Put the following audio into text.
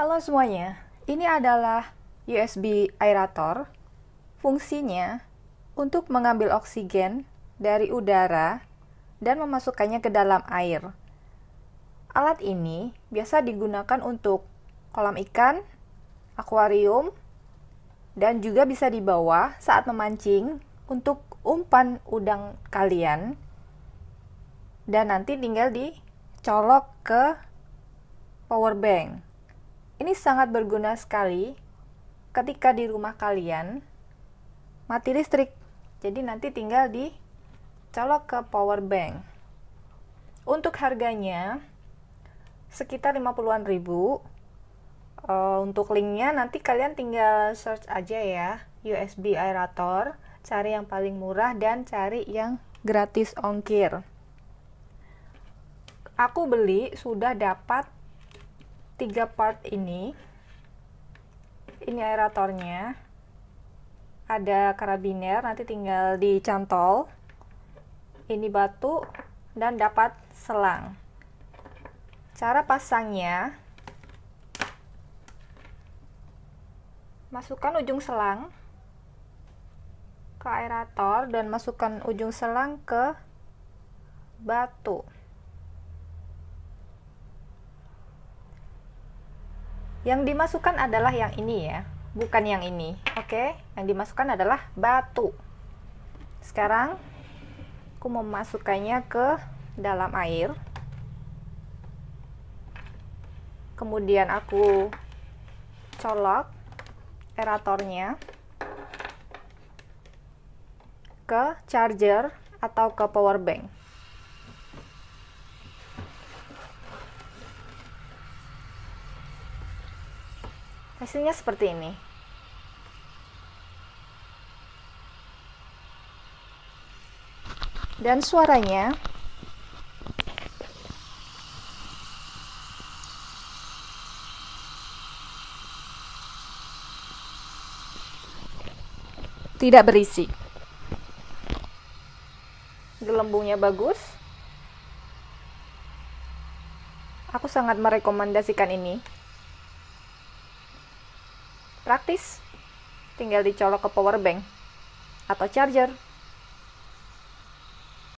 Halo semuanya, ini adalah USB aerator. Fungsinya untuk mengambil oksigen dari udara dan memasukkannya ke dalam air. Alat ini biasa digunakan untuk kolam ikan, akuarium, dan juga bisa dibawa saat memancing untuk umpan udang kalian. Dan nanti tinggal dicolok ke power bank. Ini sangat berguna sekali ketika di rumah kalian mati listrik. Jadi nanti tinggal dicolok ke power bank. Untuk harganya sekitar 50-an ribu. Uh, untuk linknya nanti kalian tinggal search aja ya USB aerator cari yang paling murah dan cari yang gratis ongkir aku beli sudah dapat tiga part ini ini aeratornya ada karabiner nanti tinggal dicantol ini batu dan dapat selang cara pasangnya masukkan ujung selang ke aerator dan masukkan ujung selang ke batu Yang dimasukkan adalah yang ini ya, bukan yang ini. Oke, yang dimasukkan adalah batu. Sekarang aku memasukkannya ke dalam air. Kemudian aku colok eratornya ke charger atau ke power bank. hasilnya seperti ini dan suaranya tidak berisi gelembungnya bagus aku sangat merekomendasikan ini Praktis, tinggal dicolok ke power bank atau charger